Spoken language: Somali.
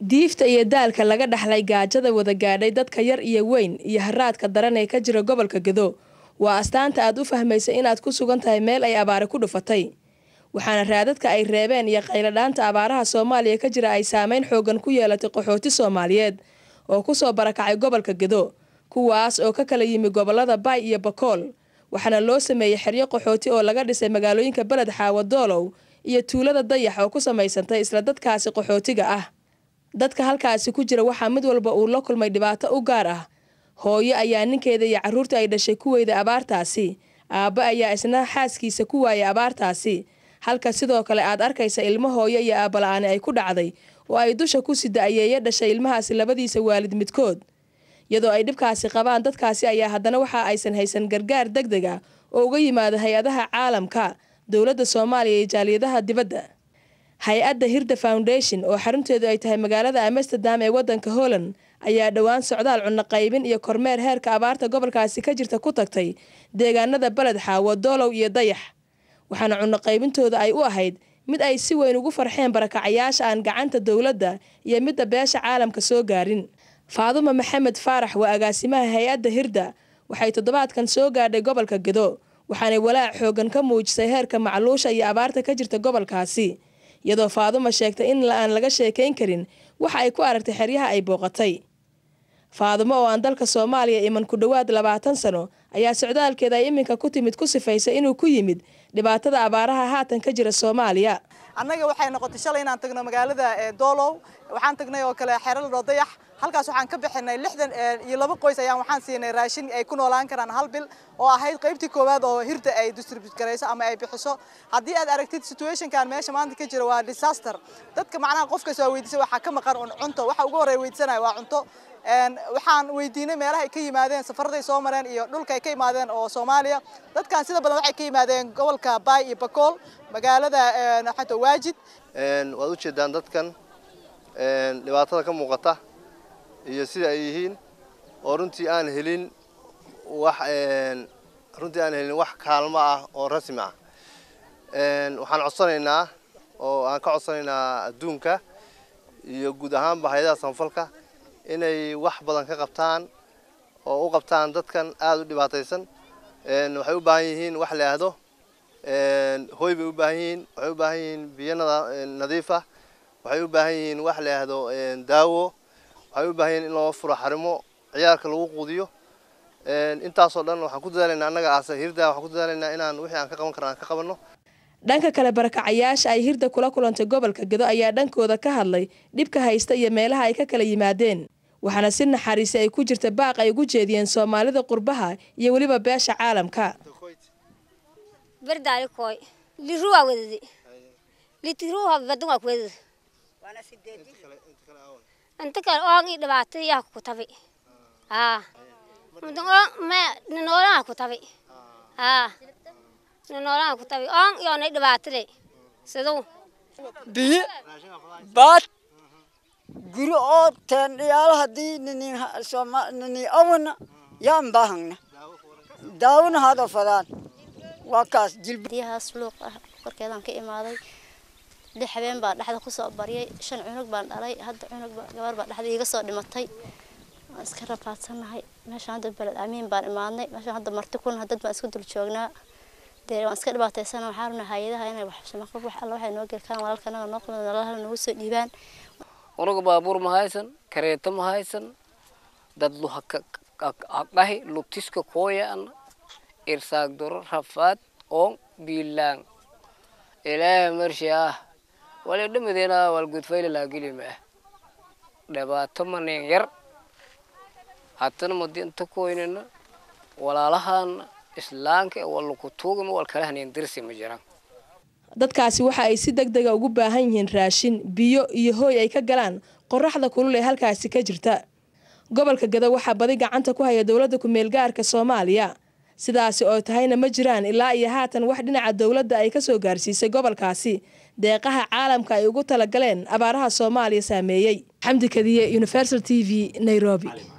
diifta iyo daalka laga dhexlay gaajada wada gaadhay dadka yar iyo weyn iyo haraadka daran ee ka jira gobolka gedo waa astaanta aad u fahmaysa inaad ku sugan tahay meel ay abaare ku dhufatay waxaana raadadka ay reebeen iyo qayladhaanta abaaraha soomaaliya ka jira ay saameyn xooggan ku yeelatay qaxooti soomaaliyeed oo kusoo barakacay gobolka gedo kuwaas oo ka kala yimi gobollada bay iyo bakool waxaana loo sameeyey xeryo qaxooti oo laga dhisay magaalooyinka beled xaawa doolow iyo tuulada dayax oo ku samaysantay isla dadkaasi qaxootiga ah dadka halkaasi ku jira waxaa mid walba uu la kulmay dhibaato u gaar ah hooyo ayaa ninkeeda iyo carruurta ay dhashay ku weyda abaartaasi aabba ayaa isna xaaskiisa ku waayay abaartaasi halka sidoo kale aad arkaysa ilmo hooyo iyo aabbala'aani ay ku dhacday oo ay dusha ku sida ayeeyo dhashay ilmahaasi labadiisa waalid midkood iyadoo ay dhibkaasi qabaan dadkaasi ayaa haddana waxa aysan haysan gargaar deg deg ah oo uga yimaada hay-adaha caalamka dowladda soomaaliya iyo jaaliyadaha dibadda hay-adda hirda foundation oo xarunteedu ay tahay magaalada amsterdam ee waddanka holland ayaa dhowaan socdaal cunaqaybin iyo kormeer heerka abaarta gobolkaasi ka jirta ku tagtay deegaanada beledxa wadoolow iyo dayax waxaana cunaqaybintooda ay u ahayd mid ay si weyn ugu farxeen barakacayaasha aan gacanta dowladda iyo midda beesha caalamka soo gaarin faadumo maxamed faarax waa agaasimaha hay-adda hirda waxay toddobaadkan soo gaadhay gobolka gedo waxaanay walaac xooggan ka muujisay heerka macluusha iyo abaarta ka jirta gobolkaasi iyadoo faaduma sheegtay in aan laga sheekayn karin waxa ay ku aragtay xeryaha ay booqatay faadumo oo aan dalka soomaaliya iman ku dhowaad labaatan sano ayaa socdaalkeeda ay iminka ku timid ku sifaysay inuu ku yimid dhibaatada abaaraha haatan ka jira soomaaliya annaga waxay noqotay shalay inaan tagno magaalada doolow waxaan tagnay oo kale xeeradho dayax halkaas waxaan ka bixinay lixdan iyo laba qoys ayaan waxaan siinay raashin ay ku noolaan karaan hal bil oo ahayd qaybtii koowaad oo hirda ay distribute garayso ama ay bixiso haddii aad aragtid situationkan meesha maanta ka jira waa disaster dadka macnaha qofkaas waa weydiisay waxaa ka maqan un cunto waxa ugu horreeya weydiisanaya waa cunto waxaan weydiinay meelaha ay ka yimaadeen safarraday soo mareen iyo dhulka ay ka yimaadeen oo soomaaliya dadkan sida badan waxay ka yimaadeen gobolka gobolka baay iyo bakool magaalada e, xataa waajid waad u jeedaan dadkan dhibaatada ka muuqata iyo sida ay yihiin oo runtii aan helin wax runtii aan helin wax kaalmo ah oo rasmi ah waxaan codsanaynaa oo aan ka codsanaynaa adduunka iyo guud ahaanba hay-adaha samfalka inay wax badan ka qabtaan oo u qabtaan dadkan aada u dhibaataysan waxay u baahan yihiin wax la ahdo hoy bay u baahan yihiin waxay u baahan yihiin biyo nadiif ah waxay u baahan yihiin wax la yidhaahdo daawo waxay u baahan yihiin in loo furo xarimo ciyaarka lagu quudiyo intaasoo dhan waxaan ku dadaalaynaa annaga aasa hirda waxaan ku dadaalaynaa inaan wixii aan ka qaban karno aan ka qabanno dhanka kale barakacayaasha ay hirda kula kulantay gobolka gedo ayaa dhankooda ka hadlay dhibka haysta iyo meelaha ay ka kala yimaadeen waxaana si naxariisi ah ay ku jirta baaq ay ugu jeediyeen soomaalida qurbaha iyo weliba beesha caalamka berdale koi liruwa wedzi litiruha badunga kwedzi wana sidedi antakal oangi dhabati ya kutabi ah mudungo ah. ah. me nanola kutabi ah, ah. nanola kutabi oang yone dhabati de sedu bihi baat guri oo teendhiyaal haddii nini awana yaan baahangna daawna haadoo fadaan وكاس جلب ديها سلوق كركي دان كإمادي لحبين بعد لحد خصو بري شن عنق بعد علي هاد عنق جوار بعد لحد يقصو دمتي أذكر فاتنا هاي مش عند البلد عمين بعد ما عندي مش عند مرتكون هاد ما أسكت لشوقنا دير وأذكر بعد سنة وحارنا هاي ده هاي نروح شو ما خبوا حلا واحد نوقف كان ولا كنا نقل من الله نوسع جبان ورق بابور مهايسن كريتم مهايسن دادلو هك هك هاي لطيسك كويه irsaaq duro rafaad oon biilaan ilaah marshi ah wali dhamadeena waalgudfaylilaa gelima ah. dhibaato maneen yar haddana madi inta koynana walaalahaana islaanka ee waalaku dirsi ma jiraan dadkaasi waxa ay si deg dega ugu baahan yihiin raashin biyo iyo hooy ay ka galaan qoraxda kulul ee halkaasi ka jirta gobolka gado waxaa badi gacanta ku haya dowladda kumeelgaarka soomaaliya sidaasi oo tahayna ma jiraan ilaa iyo haatan wax dhinaca dowladda ay ka soo gaarsiisay gobolkaasi deeqaha caalamka ay ugu talagaleen abaaraha soomaaliya saameeyey xamdi kadiye universal t v nairobi